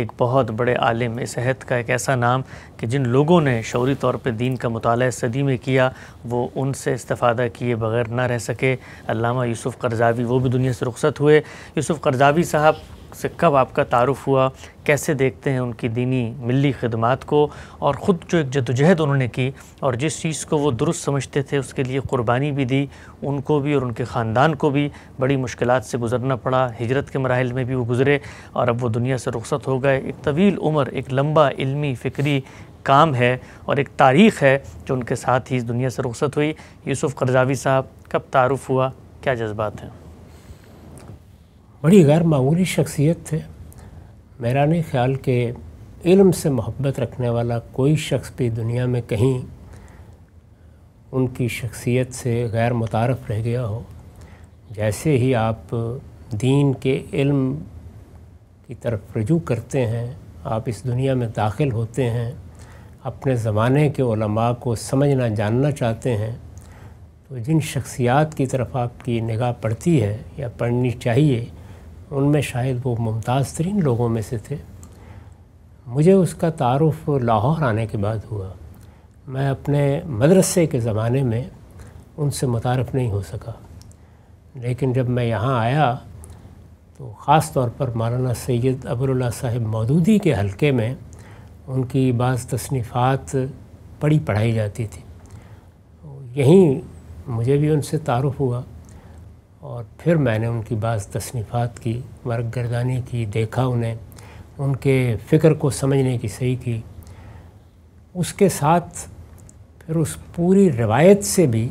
एक बहुत बड़े आलिम इस अहद का एक ऐसा नाम कि जिन लोगों ने शौरी तौर पर दीन का मताल सदी में किया वो उनसे इस्ता किए बगैर ना रह सके अलामा यूसुफ़ करजावी वो भी दुनिया से रुखसत हुए यूसुफ़ करजावी साहब से कब आपका तारुफ हुआ कैसे देखते हैं उनकी दीनी मिली खदमात को और ख़ुद जो एक जदोजहद उन्होंने की और जिस चीज़ को वो दुरुस्त समझते थे उसके लिए क़ुरबानी भी दी उनको भी और उनके ख़ानदान को भी बड़ी मुश्किल से गुजरना पड़ा हिजरत के मराहल में भी वो गुज़रे और अब वो दुनिया से रुखत हो गए एक तवील उम्र एक लम्बा इलमी फ़िक्री काम है और एक तारीख़ है जो उनके साथ ही इस दुनिया से रुखत हुई यूसुफ़ करजावी साहब कब तारुफ हुआ क्या जज्बात हैं बड़ी गैर मामूली शख्सियत थे मेरा नहीं ख्याल कि इल्म से मोहब्बत रखने वाला कोई शख्स भी दुनिया में कहीं उनकी शख्सियत से गैर मुतारफ़ रह गया हो जैसे ही आप दीन के इल्म की तरफ रजू करते हैं आप इस दुनिया में दाखिल होते हैं अपने ज़माने के ओलमा को समझना जानना चाहते हैं तो जिन शख्सियात की तरफ आपकी निगाह पड़ती है या पढ़नी चाहिए उनमें शायद वो मुमताज़ तरीन लोगों में से थे मुझे उसका तारफ़ लाहौर आने के बाद हुआ मैं अपने मदरसे के ज़माने में उनसे मुतारफ़ नहीं हो सका लेकिन जब मैं यहाँ आया तो ख़ास तौर पर मौलाना सैद अबरुल्ला साहिब मौदूदी के हलके में उनकी बाज़ तसनीफ़ात पढ़ी पढ़ाई जाती थी यहीं मुझे भी उनसे तारफ़ हुआ और फिर मैंने उनकी बाज़ तसनीफ़ात की वर्क गर्दानी की देखा उन्हें उनके फ़िक्र को समझने की सही की उसके साथ फिर उस पूरी रवायत से भी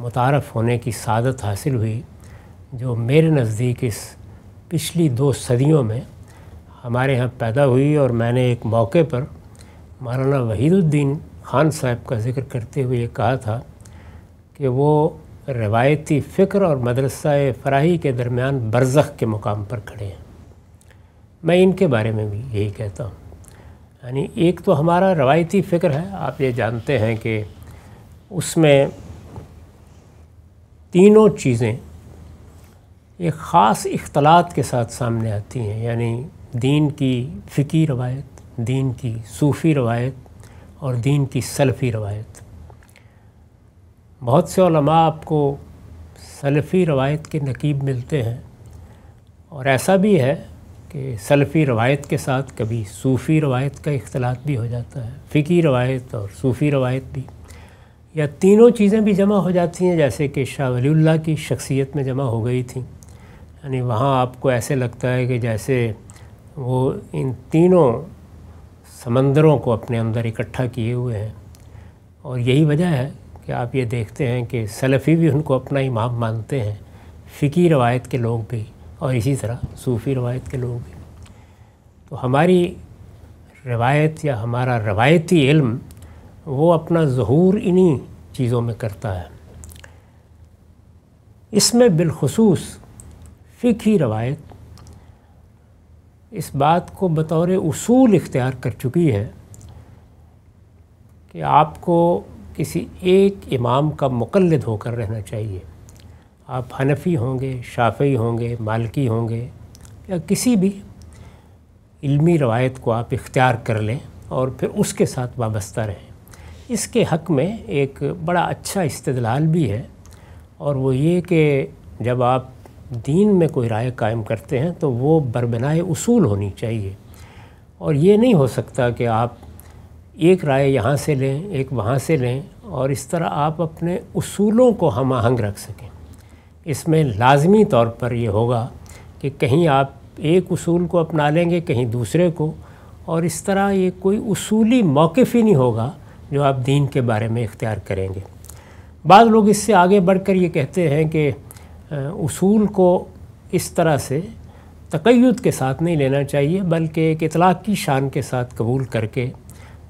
मुतारफ़ होने की सादत हासिल हुई जो मेरे नज़दीक इस पिछली दो सदियों में हमारे यहाँ पैदा हुई और मैंने एक मौके पर मौलाना वहीदुद्दीन खान साहब का ज़िक्र करते हुए कहा था कि वो रवायती फ़िक्र और मदरसा फ़राही के दरमियान बरज़ के मुकाम पर खड़े हैं मैं इनके बारे में भी यही कहता हूँ यानी एक तो हमारा रवायती फ़िक्र है आप ये जानते हैं कि उसमें तीनों चीज़ें एक ख़ास इख्तलात के साथ सामने आती हैं यानी दीन की फ़िकी रवायत दीन की सूफ़ी रवायत और दीन की सलफ़ी रवायत बहुत से आपको सलफ़ी रवायत के नकीब मिलते हैं और ऐसा भी है कि सलफ़ी रवायत के साथ कभी सूफ़ी रवायत का इख्तलात भी हो जाता है फ़िकी रवायत और सूफ़ी रवायत भी या तीनों चीज़ें भी जमा हो जाती हैं जैसे कि शाह वलील्ला की शख्सियत में जमा हो गई थी यानी वहाँ आपको ऐसे लगता है कि जैसे वो इन तीनों समंदरों को अपने अंदर इकट्ठा किए हुए हैं और यही वजह है कि आप ये देखते हैं कि सलफ़ी भी उनको अपना इमाम मानते हैं फ़िकी रवायत के लोग भी और इसी तरह सूफ़ी रवायत के लोग भी तो हमारी रवायत या हमारा रवायती इल्म वो अपना जहूर इन्हीं चीज़ों में करता है इसमें बिलखसूस फ़िकी रवायत इस बात को बतौर उसूल इख्तियार कर चुकी है कि आपको किसी एक इमाम का मुकलद होकर रहना चाहिए आप हनफी होंगे शाफी होंगे मालकी होंगे या किसी भी इल्मी रवायत को आप इख्तियार कर लें और फिर उसके साथ वाबस्ता रहें इसके हक़ में एक बड़ा अच्छा इस्तलाल भी है और वो ये कि जब आप दीन में कोई राय कायम करते हैं तो वो बरबनाए उसूल होनी चाहिए और ये नहीं हो सकता कि आप एक राय यहाँ से लें एक वहाँ से लें और इस तरह आप अपने उसूलों को हम आहंग रख सकें इसमें लाजमी तौर पर ये होगा कि कहीं आप एक उसूल को अपना लेंगे कहीं दूसरे को और इस तरह ये कोई उसूली मौक़ ही नहीं होगा जो आप दीन के बारे में इख्तियार करेंगे बाद लोग इससे आगे बढ़कर ये कहते हैं कि उसूल को इस तरह से तकैद के साथ नहीं लेना चाहिए बल्कि एक इतलाक़ की शान के साथ कबूल करके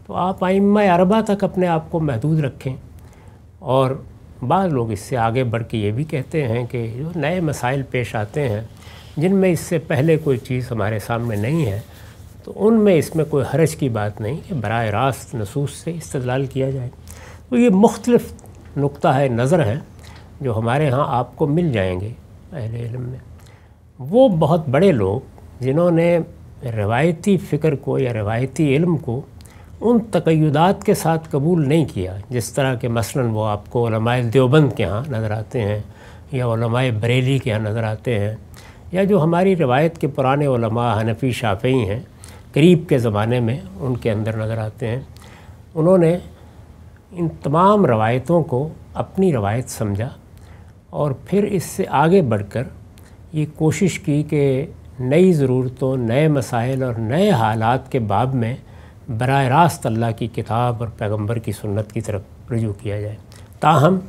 तो आप आइम अरबा तक अपने आप को महदूद रखें और बाद लोग इससे आगे बढ़ के ये भी कहते हैं कि जो नए मसाइल पेश आते हैं जिनमें इससे पहले कोई चीज़ हमारे सामने नहीं है तो उनमें इसमें कोई हरज की बात नहीं कि बर रास्त नसूस से इस्तलाल किया जाए तो ये मुख्तलफ़ नुक़ है नज़र है जो हमारे यहाँ आपको मिल जाएंगे पहले इलम में वो बहुत बड़े लोग जिन्होंने रवायती फ़िक्र को या रवायती इल्म को उन तकैदात के साथ कबूल नहीं किया जिस तरह के मसलन वो आपको देवबंद के यहाँ नज़र आते हैं या बरेली के यहाँ नज़र आते हैं या जो हमारी रवायत के पुराने हनफी शाफी हैं करीब के ज़माने में उनके अंदर नज़र आते हैं उन्होंने इन तमाम रवायतों को अपनी रवायत समझा और फिर इससे आगे बढ़कर ये कोशिश की कि नई ज़रूरतों नए मसाइल और नए हालात के बाब में बर रास्त अल्लाह की किताब और पैगम्बर की सुन्नत की तरफ रजू किया जाए ताहम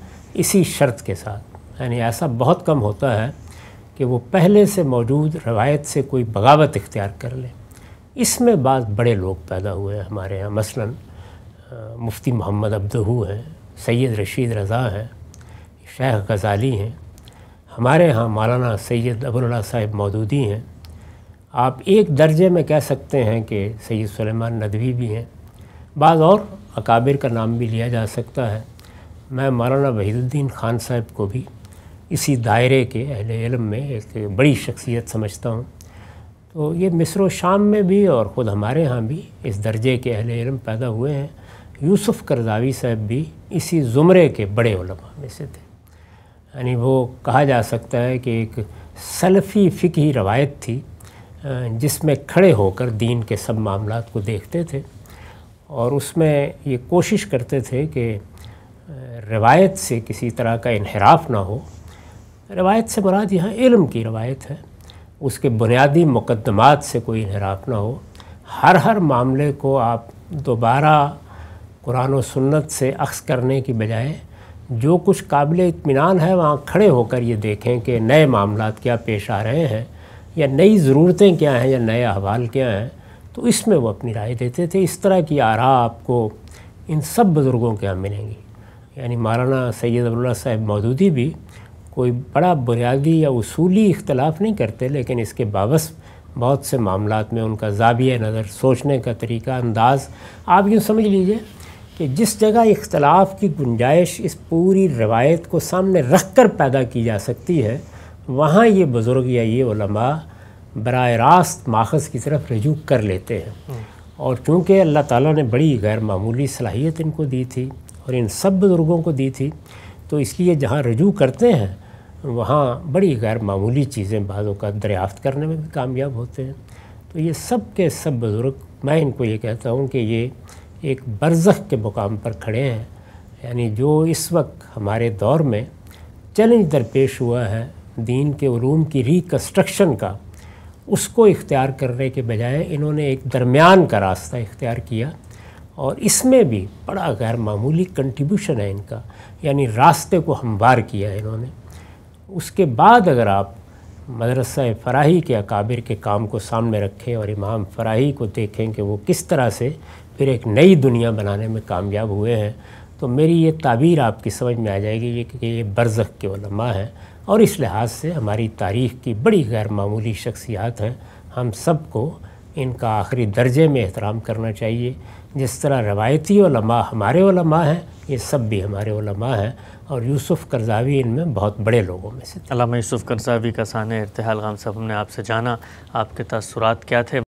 इसी शर्त के साथ यानी ऐसा बहुत कम होता है कि वो पहले से मौजूद रवायत से कोई बगावत इख्तियार कर ले इसमें बाद बड़े लोग पैदा हुए हैं हमारे यहाँ मसलन मुफ्ती मोहम्मद अब्दहू हैं सैयद रशीद रज़ा हैं शेख गज़ाली हैं हमारे यहाँ मौलाना सैयद अबुल्ला साहिब मौदूदी हैं आप एक दर्जे में कह सकते हैं कि सैद सुलेमान नदवी भी हैं बाद और अकाबिर का नाम भी लिया जा सकता है मैं मौलाना वहीदुद्दीन खान साहब को भी इसी दायरे के अहल इलम में एक बड़ी शख्सियत समझता हूँ तो ये मिस्र शाम में भी और ख़ुद हमारे यहाँ भी इस दर्जे के अहल इलम पैदा हुए हैं यूसुफ करदावी साहब भी इसी ज़ुमरे के बड़े उलमा में से थे यानी वो कहा जा सकता है कि एक सलफ़ी फ़िकी रवायत थी जिसमें खड़े होकर दीन के सब मामला को देखते थे और उसमें ये कोशिश करते थे कि रवायत से किसी तरह का इनहराफ ना हो रवायत से मुराद यहाँ इल्म की रवायत है उसके बुनियादी मुकदमात से कोई इनहराफ ना हो हर हर मामले को आप दोबारा कुरान और सुन्नत से अक्स करने की बजाय जो कुछ काबिल इतमान है वहाँ खड़े होकर ये देखें कि नए मामला क्या पेश आ रहे हैं या नई ज़रूरतें क्या हैं या नए अहवाल क्या हैं तो इसमें वो अपनी राय देते थे इस तरह की आरा आपको इन सब बुज़ुर्गों के यहाँ मिलेंगी यानी मौलाना सैद अब्दुल्ला साहब मौदूदी भी कोई बड़ा बुनियादी या उसूली इख्तलाफ नहीं करते लेकिन इसके बावस बहुत से मामला में उनका जाविया नज़र सोचने का तरीका अंदाज आप यूँ समझ लीजिए कि जिस जगह इख्तलाफ की गुंजाइश इस पूरी रवायत को सामने रख कर पैदा की जा सकती है वहाँ ये बुज़ुर्ग या ये उलमा बर रास्त माखज़ की तरफ रजू कर लेते हैं हम्म। और चूँकि अल्लाह ताला ने बड़ी गैर मामूली सलाहियत इनको दी थी और इन सब बुज़ुर्गों को दी थी तो इसलिए जहाँ रजू करते हैं वहाँ बड़ी गैर मामूली चीज़ें बाज़ों का दरियाफ़त करने में भी कामयाब होते हैं तो ये सब के सब बुज़ुर्ग मैं इनको ये कहता हूँ कि ये एक बरज़ के मुकाम पर खड़े हैं यानी जो इस वक्त हमारे दौर में चैलेंज दरपेश हुआ है दीन के ूम की रिकन्स्ट्रक्शन का उसको इख्तियार करने के बजाय इन्होंने एक दरमियान का रास्ता इख्तियार किया और इसमें भी बड़ा गैर मामूली कंट्रीब्यूशन है इनका यानी रास्ते को हमवार किया है इन्होंने उसके बाद अगर आप मदरसा फ़राही के अकाबिर के काम को सामने रखें और इमाम फ़राही को देखें कि वो किस तरह से फिर एक नई दुनिया बनाने में कामयाब हुए हैं तो मेरी ये ताबीर आपकी समझ में आ जाएगी ये कि ये बरज़ के हैं और इस लिहाज से हमारी तारीख़ की बड़ी गैरमूली शख्सियात हैं हम सबको इनका आखिरी दर्जे में एहतराम करना चाहिए जिस तरह रवायती हमारे ओलमा हैं ये सब भी हमारे ओलमा हैं और यूसुफ़ करजावी इनमें बहुत बड़े लोगों में से यूसुफ़ करजावी का सान इरतहाल गाम साहब हमने आपसे जाना आपके तसरात क्या थे